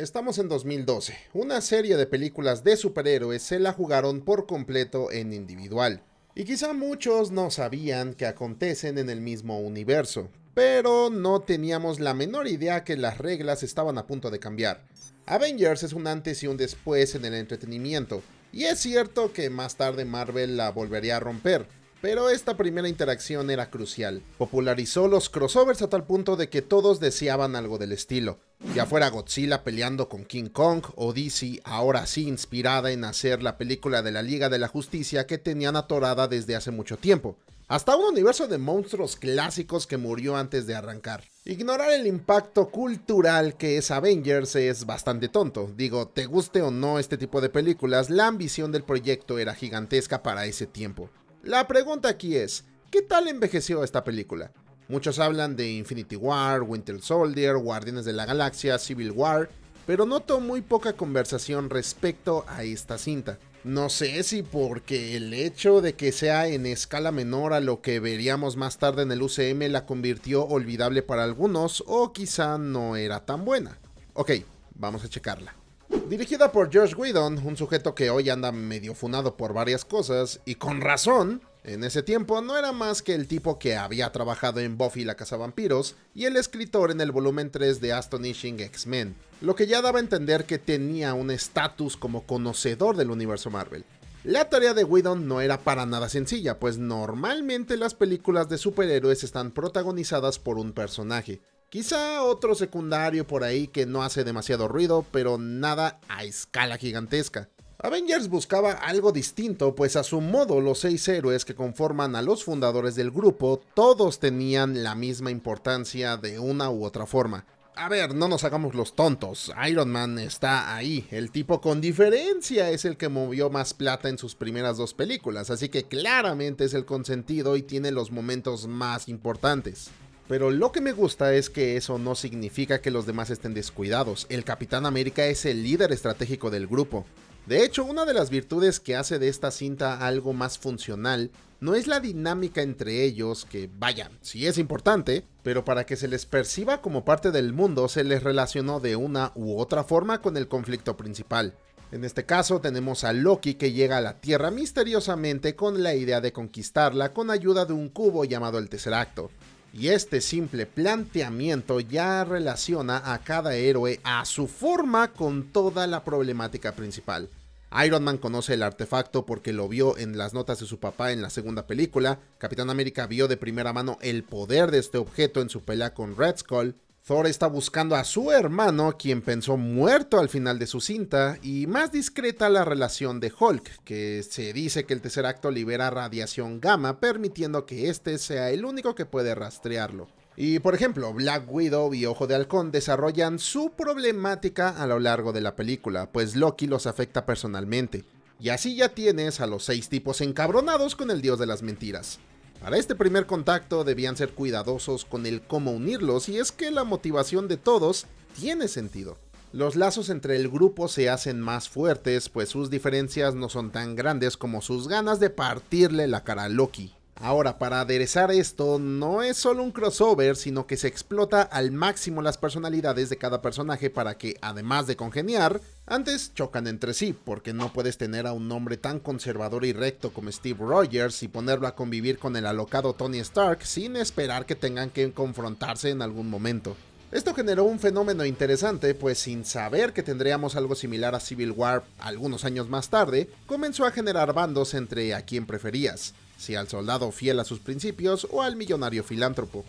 Estamos en 2012. Una serie de películas de superhéroes se la jugaron por completo en individual. Y quizá muchos no sabían que acontecen en el mismo universo, pero no teníamos la menor idea que las reglas estaban a punto de cambiar. Avengers es un antes y un después en el entretenimiento, y es cierto que más tarde Marvel la volvería a romper, pero esta primera interacción era crucial. Popularizó los crossovers a tal punto de que todos deseaban algo del estilo ya fuera Godzilla peleando con King Kong o DC ahora sí inspirada en hacer la película de la Liga de la Justicia que tenían atorada desde hace mucho tiempo. Hasta un universo de monstruos clásicos que murió antes de arrancar. Ignorar el impacto cultural que es Avengers es bastante tonto. Digo, te guste o no este tipo de películas, la ambición del proyecto era gigantesca para ese tiempo. La pregunta aquí es, ¿qué tal envejeció esta película? Muchos hablan de Infinity War, Winter Soldier, Guardianes de la Galaxia, Civil War, pero noto muy poca conversación respecto a esta cinta. No sé si porque el hecho de que sea en escala menor a lo que veríamos más tarde en el UCM la convirtió olvidable para algunos o quizá no era tan buena. Ok, vamos a checarla. Dirigida por George Whedon, un sujeto que hoy anda medio funado por varias cosas y con razón, en ese tiempo no era más que el tipo que había trabajado en Buffy la casa vampiros y el escritor en el volumen 3 de Astonishing X-Men, lo que ya daba a entender que tenía un estatus como conocedor del universo Marvel. La tarea de Whedon no era para nada sencilla, pues normalmente las películas de superhéroes están protagonizadas por un personaje, Quizá otro secundario por ahí que no hace demasiado ruido, pero nada a escala gigantesca. Avengers buscaba algo distinto, pues a su modo los seis héroes que conforman a los fundadores del grupo, todos tenían la misma importancia de una u otra forma. A ver, no nos hagamos los tontos, Iron Man está ahí, el tipo con diferencia es el que movió más plata en sus primeras dos películas, así que claramente es el consentido y tiene los momentos más importantes. Pero lo que me gusta es que eso no significa que los demás estén descuidados. El Capitán América es el líder estratégico del grupo. De hecho, una de las virtudes que hace de esta cinta algo más funcional no es la dinámica entre ellos, que vaya, sí es importante, pero para que se les perciba como parte del mundo se les relacionó de una u otra forma con el conflicto principal. En este caso tenemos a Loki que llega a la Tierra misteriosamente con la idea de conquistarla con ayuda de un cubo llamado el Tesseracto. Y este simple planteamiento ya relaciona a cada héroe a su forma con toda la problemática principal. Iron Man conoce el artefacto porque lo vio en las notas de su papá en la segunda película, Capitán América vio de primera mano el poder de este objeto en su pelea con Red Skull, Thor está buscando a su hermano, quien pensó muerto al final de su cinta, y más discreta la relación de Hulk, que se dice que el tercer acto libera radiación gamma, permitiendo que este sea el único que puede rastrearlo. Y por ejemplo, Black Widow y Ojo de Halcón desarrollan su problemática a lo largo de la película, pues Loki los afecta personalmente. Y así ya tienes a los seis tipos encabronados con el dios de las mentiras. Para este primer contacto debían ser cuidadosos con el cómo unirlos y es que la motivación de todos tiene sentido. Los lazos entre el grupo se hacen más fuertes, pues sus diferencias no son tan grandes como sus ganas de partirle la cara a Loki. Ahora, para aderezar esto, no es solo un crossover, sino que se explota al máximo las personalidades de cada personaje para que, además de congeniar, antes chocan entre sí, porque no puedes tener a un hombre tan conservador y recto como Steve Rogers y ponerlo a convivir con el alocado Tony Stark sin esperar que tengan que confrontarse en algún momento. Esto generó un fenómeno interesante, pues sin saber que tendríamos algo similar a Civil War algunos años más tarde, comenzó a generar bandos entre a quien preferías si al soldado fiel a sus principios o al millonario filántropo.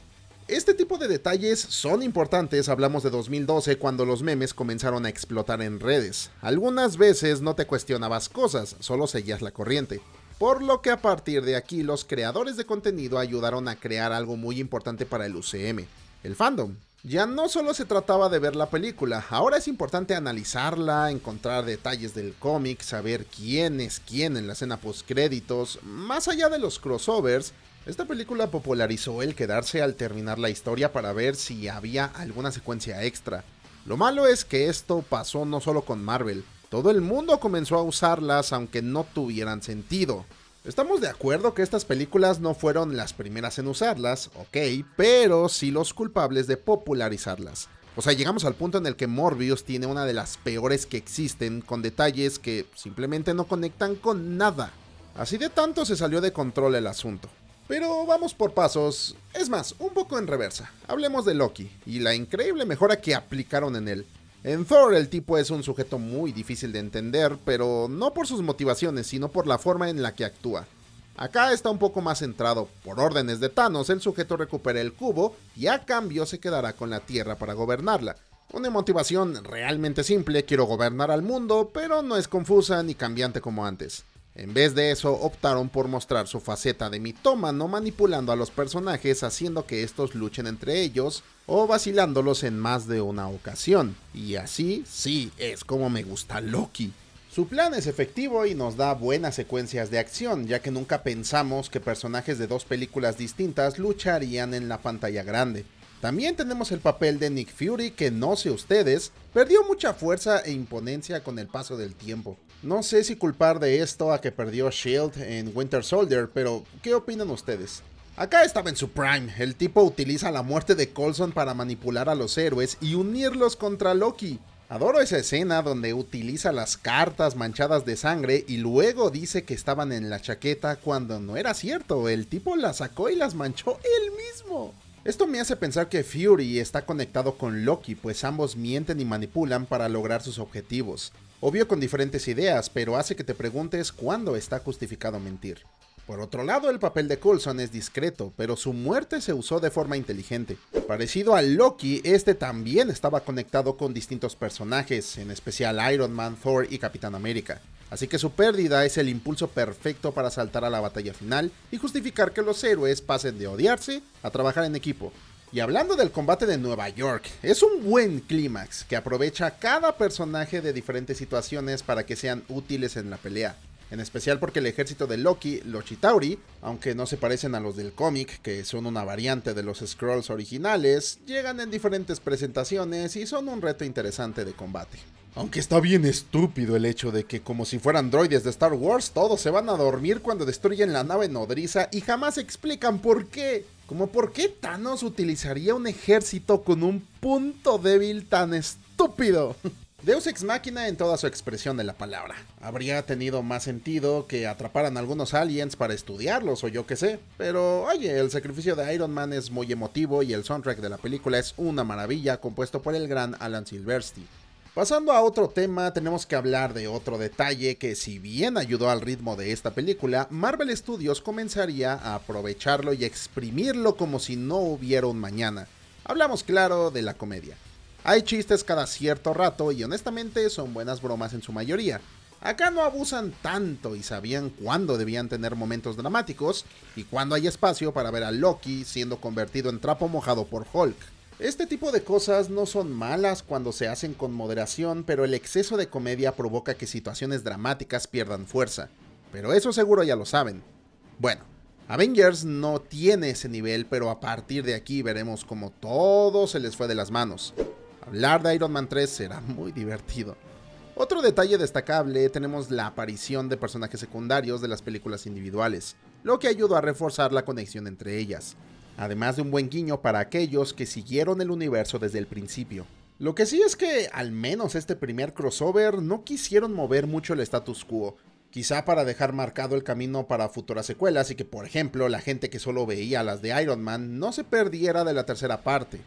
Este tipo de detalles son importantes, hablamos de 2012 cuando los memes comenzaron a explotar en redes. Algunas veces no te cuestionabas cosas, solo seguías la corriente. Por lo que a partir de aquí los creadores de contenido ayudaron a crear algo muy importante para el UCM, el fandom. Ya no solo se trataba de ver la película, ahora es importante analizarla, encontrar detalles del cómic, saber quién es quién en la escena postcréditos. Más allá de los crossovers, esta película popularizó el quedarse al terminar la historia para ver si había alguna secuencia extra. Lo malo es que esto pasó no solo con Marvel, todo el mundo comenzó a usarlas aunque no tuvieran sentido. Estamos de acuerdo que estas películas no fueron las primeras en usarlas, ok, pero sí los culpables de popularizarlas. O sea, llegamos al punto en el que Morbius tiene una de las peores que existen, con detalles que simplemente no conectan con nada. Así de tanto se salió de control el asunto. Pero vamos por pasos, es más, un poco en reversa. Hablemos de Loki y la increíble mejora que aplicaron en él. En Thor el tipo es un sujeto muy difícil de entender, pero no por sus motivaciones, sino por la forma en la que actúa. Acá está un poco más centrado, por órdenes de Thanos el sujeto recupera el cubo y a cambio se quedará con la Tierra para gobernarla. Una motivación realmente simple, quiero gobernar al mundo, pero no es confusa ni cambiante como antes. En vez de eso, optaron por mostrar su faceta de no manipulando a los personajes haciendo que estos luchen entre ellos o vacilándolos en más de una ocasión. Y así, sí, es como me gusta Loki. Su plan es efectivo y nos da buenas secuencias de acción, ya que nunca pensamos que personajes de dos películas distintas lucharían en la pantalla grande. También tenemos el papel de Nick Fury que no sé ustedes, perdió mucha fuerza e imponencia con el paso del tiempo. No sé si culpar de esto a que perdió Shield en Winter Soldier, pero ¿qué opinan ustedes? Acá estaba en su prime, el tipo utiliza la muerte de Colson para manipular a los héroes y unirlos contra Loki. Adoro esa escena donde utiliza las cartas manchadas de sangre y luego dice que estaban en la chaqueta cuando no era cierto, el tipo las sacó y las manchó él mismo. Esto me hace pensar que Fury está conectado con Loki, pues ambos mienten y manipulan para lograr sus objetivos. Obvio con diferentes ideas, pero hace que te preguntes cuándo está justificado mentir. Por otro lado, el papel de Coulson es discreto, pero su muerte se usó de forma inteligente. Parecido a Loki, este también estaba conectado con distintos personajes, en especial Iron Man, Thor y Capitán América. Así que su pérdida es el impulso perfecto para saltar a la batalla final y justificar que los héroes pasen de odiarse a trabajar en equipo. Y hablando del combate de Nueva York, es un buen clímax que aprovecha cada personaje de diferentes situaciones para que sean útiles en la pelea. En especial porque el ejército de Loki, los Chitauri, aunque no se parecen a los del cómic, que son una variante de los Scrolls originales, llegan en diferentes presentaciones y son un reto interesante de combate. Aunque está bien estúpido el hecho de que como si fueran droides de Star Wars, todos se van a dormir cuando destruyen la nave nodriza y jamás explican por qué. Como por qué Thanos utilizaría un ejército con un punto débil tan estúpido. Deus Ex machina en toda su expresión de la palabra. Habría tenido más sentido que atraparan algunos aliens para estudiarlos o yo qué sé. Pero oye, el sacrificio de Iron Man es muy emotivo y el soundtrack de la película es una maravilla compuesto por el gran Alan Silvestri Pasando a otro tema, tenemos que hablar de otro detalle que si bien ayudó al ritmo de esta película, Marvel Studios comenzaría a aprovecharlo y exprimirlo como si no hubiera un mañana. Hablamos claro de la comedia. Hay chistes cada cierto rato y honestamente son buenas bromas en su mayoría. Acá no abusan tanto y sabían cuándo debían tener momentos dramáticos y cuándo hay espacio para ver a Loki siendo convertido en trapo mojado por Hulk. Este tipo de cosas no son malas cuando se hacen con moderación, pero el exceso de comedia provoca que situaciones dramáticas pierdan fuerza. Pero eso seguro ya lo saben. Bueno, Avengers no tiene ese nivel, pero a partir de aquí veremos como todo se les fue de las manos. Hablar de Iron Man 3 será muy divertido. Otro detalle destacable tenemos la aparición de personajes secundarios de las películas individuales, lo que ayudó a reforzar la conexión entre ellas además de un buen guiño para aquellos que siguieron el universo desde el principio. Lo que sí es que, al menos este primer crossover, no quisieron mover mucho el status quo, quizá para dejar marcado el camino para futuras secuelas y que, por ejemplo, la gente que solo veía las de Iron Man no se perdiera de la tercera parte.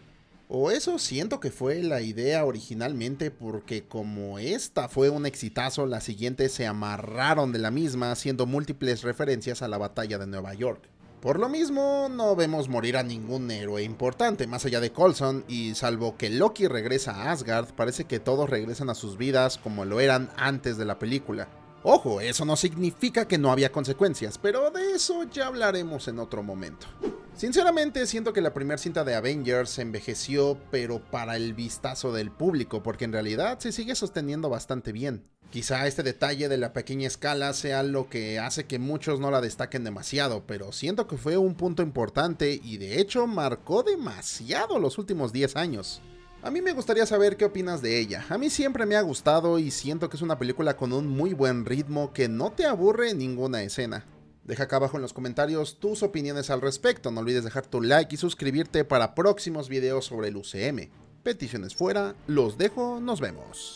O eso siento que fue la idea originalmente porque como esta fue un exitazo, las siguientes se amarraron de la misma, haciendo múltiples referencias a la batalla de Nueva York. Por lo mismo, no vemos morir a ningún héroe importante, más allá de Colson, y salvo que Loki regresa a Asgard, parece que todos regresan a sus vidas como lo eran antes de la película. Ojo, eso no significa que no había consecuencias, pero de eso ya hablaremos en otro momento. Sinceramente siento que la primera cinta de Avengers envejeció, pero para el vistazo del público, porque en realidad se sigue sosteniendo bastante bien. Quizá este detalle de la pequeña escala sea lo que hace que muchos no la destaquen demasiado, pero siento que fue un punto importante y de hecho marcó demasiado los últimos 10 años. A mí me gustaría saber qué opinas de ella. A mí siempre me ha gustado y siento que es una película con un muy buen ritmo que no te aburre ninguna escena. Deja acá abajo en los comentarios tus opiniones al respecto. No olvides dejar tu like y suscribirte para próximos videos sobre el UCM. Peticiones fuera, los dejo, nos vemos.